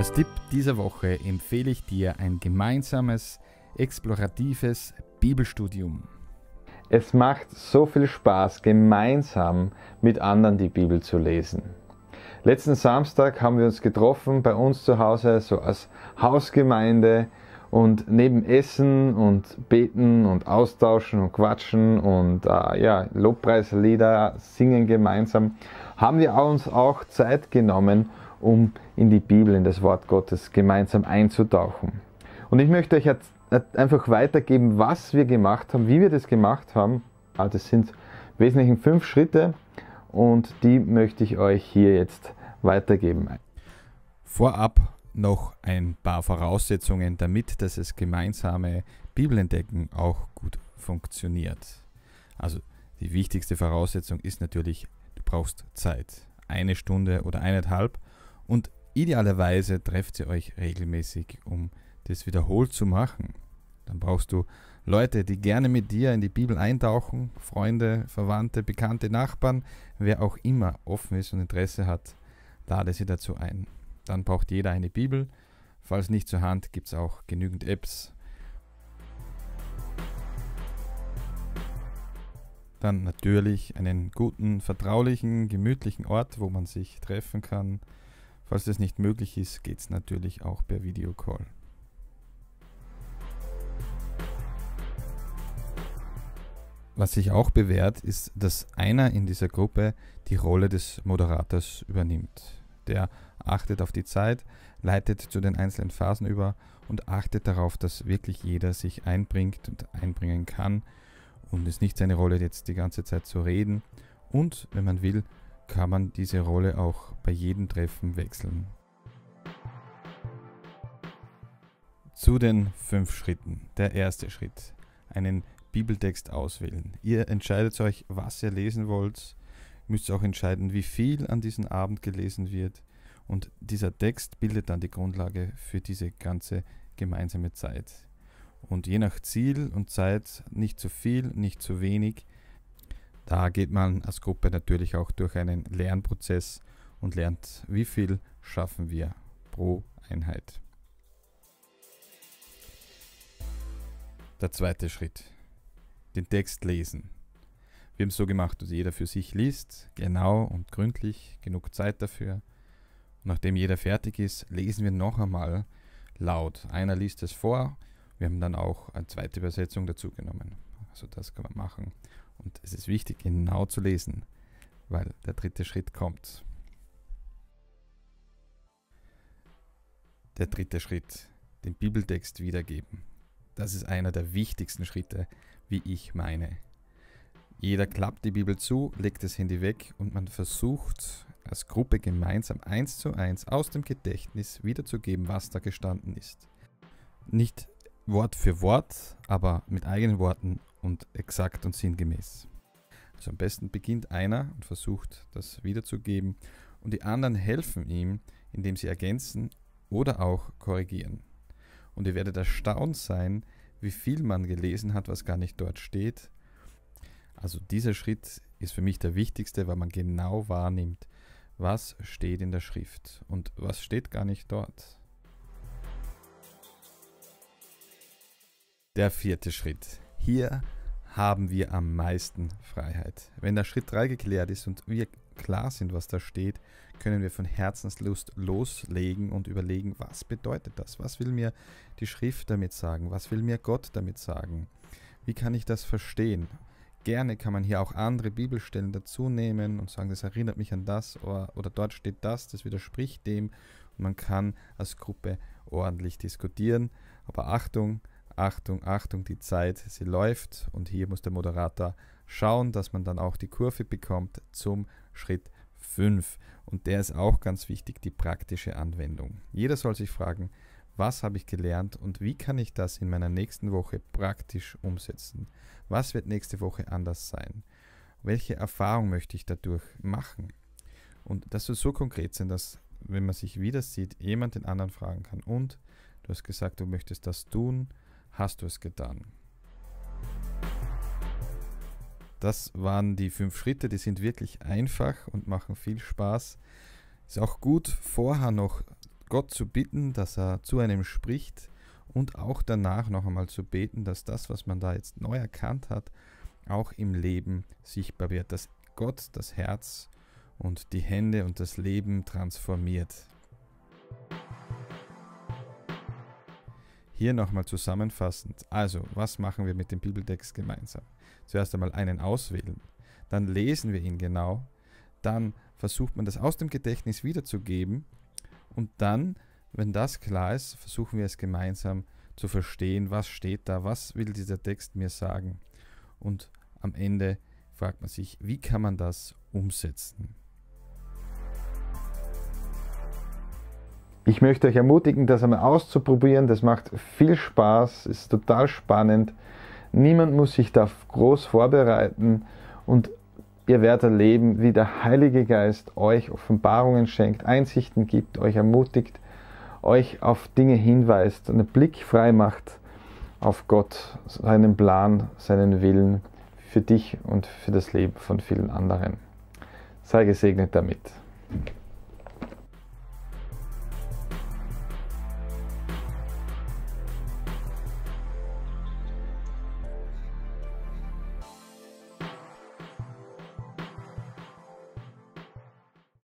Als Tipp dieser Woche empfehle ich dir ein gemeinsames, exploratives Bibelstudium. Es macht so viel Spaß, gemeinsam mit anderen die Bibel zu lesen. Letzten Samstag haben wir uns getroffen bei uns zu Hause, so als Hausgemeinde. Und neben Essen und Beten und Austauschen und Quatschen und äh, ja, Lobpreislieder singen gemeinsam, haben wir uns auch Zeit genommen, um in die Bibel, in das Wort Gottes gemeinsam einzutauchen. Und ich möchte euch jetzt einfach weitergeben, was wir gemacht haben, wie wir das gemacht haben. Also das sind wesentlich fünf Schritte und die möchte ich euch hier jetzt weitergeben. Vorab noch ein paar Voraussetzungen, damit das es gemeinsame Bibelentdecken auch gut funktioniert. Also die wichtigste Voraussetzung ist natürlich, du brauchst Zeit. Eine Stunde oder eineinhalb und idealerweise trefft ihr euch regelmäßig, um das wiederholt zu machen. Dann brauchst du Leute, die gerne mit dir in die Bibel eintauchen, Freunde, Verwandte, bekannte Nachbarn, wer auch immer offen ist und Interesse hat, lade sie dazu ein. Dann braucht jeder eine Bibel. Falls nicht zur Hand, gibt es auch genügend Apps. Dann natürlich einen guten, vertraulichen, gemütlichen Ort, wo man sich treffen kann. Falls das nicht möglich ist, geht es natürlich auch per Videocall. Was sich auch bewährt, ist, dass einer in dieser Gruppe die Rolle des Moderators übernimmt. Der achtet auf die Zeit, leitet zu den einzelnen Phasen über und achtet darauf, dass wirklich jeder sich einbringt und einbringen kann und es nicht seine Rolle jetzt die ganze Zeit zu reden und, wenn man will, kann man diese Rolle auch bei jedem Treffen wechseln. Zu den fünf Schritten. Der erste Schritt. Einen Bibeltext auswählen. Ihr entscheidet euch, was ihr lesen wollt. Müsst auch entscheiden, wie viel an diesem Abend gelesen wird. Und dieser Text bildet dann die Grundlage für diese ganze gemeinsame Zeit. Und je nach Ziel und Zeit nicht zu viel, nicht zu wenig, da geht man als Gruppe natürlich auch durch einen Lernprozess und lernt, wie viel schaffen wir pro Einheit. Der zweite Schritt. Den Text lesen. Wir haben es so gemacht, dass jeder für sich liest, genau und gründlich, genug Zeit dafür. Und nachdem jeder fertig ist, lesen wir noch einmal laut. Einer liest es vor, wir haben dann auch eine zweite Übersetzung dazu genommen. Also das kann man machen. Und es ist wichtig, genau zu lesen, weil der dritte Schritt kommt. Der dritte Schritt, den Bibeltext wiedergeben. Das ist einer der wichtigsten Schritte, wie ich meine. Jeder klappt die Bibel zu, legt das Handy weg und man versucht als Gruppe gemeinsam eins zu eins aus dem Gedächtnis wiederzugeben, was da gestanden ist. Nicht Wort für Wort, aber mit eigenen Worten und exakt und sinngemäß. Also am besten beginnt einer und versucht das wiederzugeben und die anderen helfen ihm, indem sie ergänzen oder auch korrigieren. Und ihr werdet erstaunt sein, wie viel man gelesen hat, was gar nicht dort steht. Also dieser Schritt ist für mich der wichtigste, weil man genau wahrnimmt, was steht in der Schrift und was steht gar nicht dort. Der vierte Schritt. Hier haben wir am meisten Freiheit. Wenn der Schritt 3 geklärt ist und wir klar sind, was da steht, können wir von Herzenslust loslegen und überlegen, was bedeutet das? Was will mir die Schrift damit sagen? Was will mir Gott damit sagen? Wie kann ich das verstehen? Gerne kann man hier auch andere Bibelstellen dazu nehmen und sagen, das erinnert mich an das oder, oder dort steht das, das widerspricht dem. Und man kann als Gruppe ordentlich diskutieren. Aber Achtung, Achtung, Achtung, die Zeit, sie läuft und hier muss der Moderator schauen, dass man dann auch die Kurve bekommt zum Schritt 5. Und der ist auch ganz wichtig, die praktische Anwendung. Jeder soll sich fragen, was habe ich gelernt und wie kann ich das in meiner nächsten Woche praktisch umsetzen? Was wird nächste Woche anders sein? Welche Erfahrung möchte ich dadurch machen? Und das soll so konkret sind, dass wenn man sich wieder sieht, jemand den anderen fragen kann. Und du hast gesagt, du möchtest das tun hast du es getan. Das waren die fünf Schritte, die sind wirklich einfach und machen viel Spaß. Ist auch gut, vorher noch Gott zu bitten, dass er zu einem spricht und auch danach noch einmal zu beten, dass das, was man da jetzt neu erkannt hat, auch im Leben sichtbar wird, dass Gott das Herz und die Hände und das Leben transformiert. Hier nochmal zusammenfassend. Also, was machen wir mit dem Bibeltext gemeinsam? Zuerst einmal einen auswählen, dann lesen wir ihn genau, dann versucht man das aus dem Gedächtnis wiederzugeben und dann, wenn das klar ist, versuchen wir es gemeinsam zu verstehen, was steht da, was will dieser Text mir sagen. Und am Ende fragt man sich, wie kann man das umsetzen? ich möchte euch ermutigen, das einmal auszuprobieren. Das macht viel Spaß, ist total spannend. Niemand muss sich da groß vorbereiten und ihr werdet erleben, wie der Heilige Geist euch Offenbarungen schenkt, Einsichten gibt, euch ermutigt, euch auf Dinge hinweist, einen Blick frei macht auf Gott, seinen Plan, seinen Willen für dich und für das Leben von vielen anderen. Sei gesegnet damit.